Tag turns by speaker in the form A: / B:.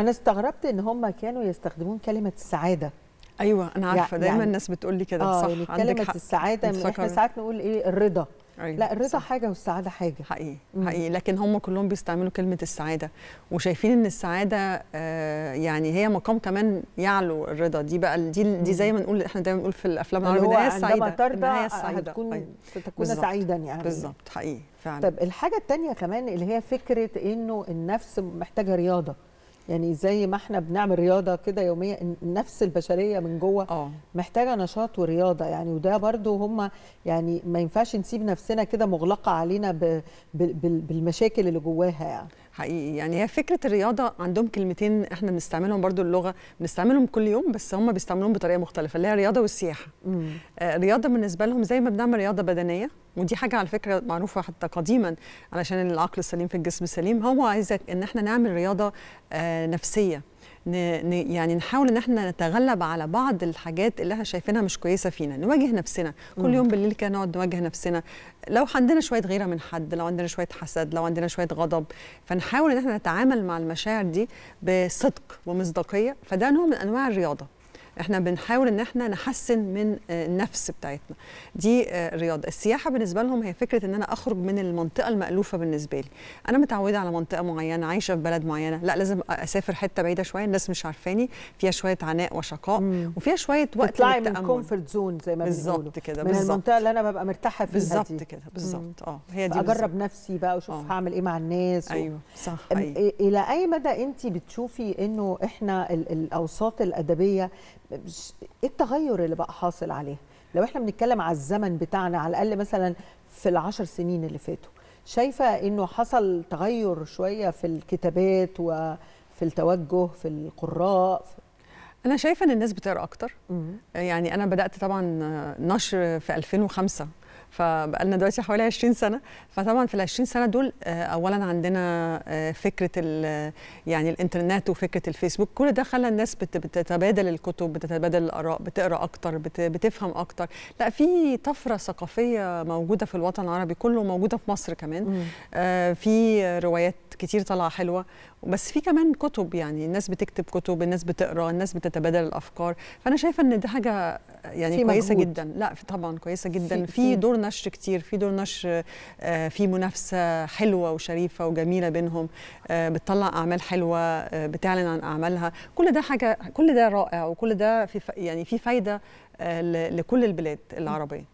A: انا استغربت ان هم كانوا يستخدمون كلمه السعاده ايوه انا عارفه يعني دايما الناس بتقول لي كده آه صح يعني عندك كلمه حق. السعاده من احنا ساعات
B: نقول ايه الرضا أيوة. لا الرضا صح. حاجه والسعاده حاجه حقيقي مم. حقيقي لكن هم كلهم بيستعملوا كلمه السعاده وشايفين ان السعاده آه يعني هي مقام كمان يعلو الرضا دي بقى دي دي زي ما نقول احنا دايما نقول في الافلام العربيه النهايه السعيده عندما ترضى النهايه السعيده هتكون أيوة. ستكون بالزبط. سعيدا يعني بالظبط حقيقي فعلا
A: طب الحاجه الثانيه كمان اللي هي فكره انه النفس محتاجه رياضه يعني زي ما احنا بنعمل رياضه كده يوميه النفس البشريه من جوه أوه. محتاجه نشاط ورياضه يعني وده برضو هم يعني ما ينفعش نسيب نفسنا كده مغلقه علينا بـ
B: بـ بالمشاكل اللي جواها يعني حقيقي يعني هي فكره الرياضه عندهم كلمتين احنا بنستعملهم برضو اللغه بنستعملهم كل يوم بس هم بيستعملوهم بطريقه مختلفه اللي هي الرياضه والسياحه مم. آه رياضه بالنسبه لهم زي ما بنعمل رياضه بدنيه ودي حاجه على فكره معروفه حتى قديما علشان العقل السليم في الجسم السليم هو عايزك ان احنا نعمل رياضه آه، نفسيه يعني نحاول ان احنا نتغلب على بعض الحاجات اللي احنا شايفينها مش كويسه فينا نواجه نفسنا كل يوم بالليل كده نقعد نواجه نفسنا لو عندنا شويه غيره من حد لو عندنا شويه حسد لو عندنا شويه غضب فنحاول ان احنا نتعامل مع المشاعر دي بصدق ومصداقيه فده نوع من انواع الرياضه احنا بنحاول ان احنا نحسن من آه، النفس بتاعتنا دي الرياضه آه، السياحه بالنسبه لهم هي فكره ان انا اخرج من المنطقه المالوفه بالنسبه لي انا متعوده على منطقه معينه عايشه في بلد معينه لا لازم اسافر حته بعيده شويه الناس مش عارفاني فيها شويه عناء وشقاء مم. وفيها شويه وقت تطلعي من الكومفورت
A: زون زي ما بالظبط كده من بالزبط. المنطقه اللي انا ببقى مرتاحه فيها بالظبط
B: كده بالظبط اه هي دي اجرب
A: نفسي بقى واشوف اه. هعمل ايه مع الناس ايوه صح أيوة. الى اي مدى انت بتشوفي انه احنا الاوساط الادبيه ايه التغير اللي بقى حاصل عليه لو احنا بنتكلم على الزمن بتاعنا على الاقل مثلا في العشر سنين اللي فاتوا شايفه انه حصل تغير شويه في الكتابات وفي التوجه
B: في القراء في انا شايفه ان الناس بتقرا اكتر يعني انا بدات طبعا نشر في 2005 فبقالنا دلوقتي حوالي 20 سنه فطبعا في ال 20 سنه دول آه، اولا عندنا آه، فكره الـ يعني الانترنت وفكره الفيسبوك كل ده خلى الناس بتتبادل الكتب بتتبادل الاراء بتقرا اكتر بتفهم اكتر لا في طفره ثقافيه موجوده في الوطن العربي كله موجوده في مصر كمان آه، في روايات كتير طالعه حلوه بس في كمان كتب يعني الناس بتكتب كتب الناس بتقرا الناس بتتبادل الافكار فانا شايفه ان دي حاجه يعني في كويسه مجهود. جدا لا في طبعا كويسه جدا في, في دور نشر كتير في دور نشر آه، في منافسه حلوه وشريفه وجميله بينهم آه، بتطلع اعمال حلوه آه، بتعلن عن اعمالها كل ده حاجه كل ده رائع وكل ده في يعني في فايده لكل البلاد العربيه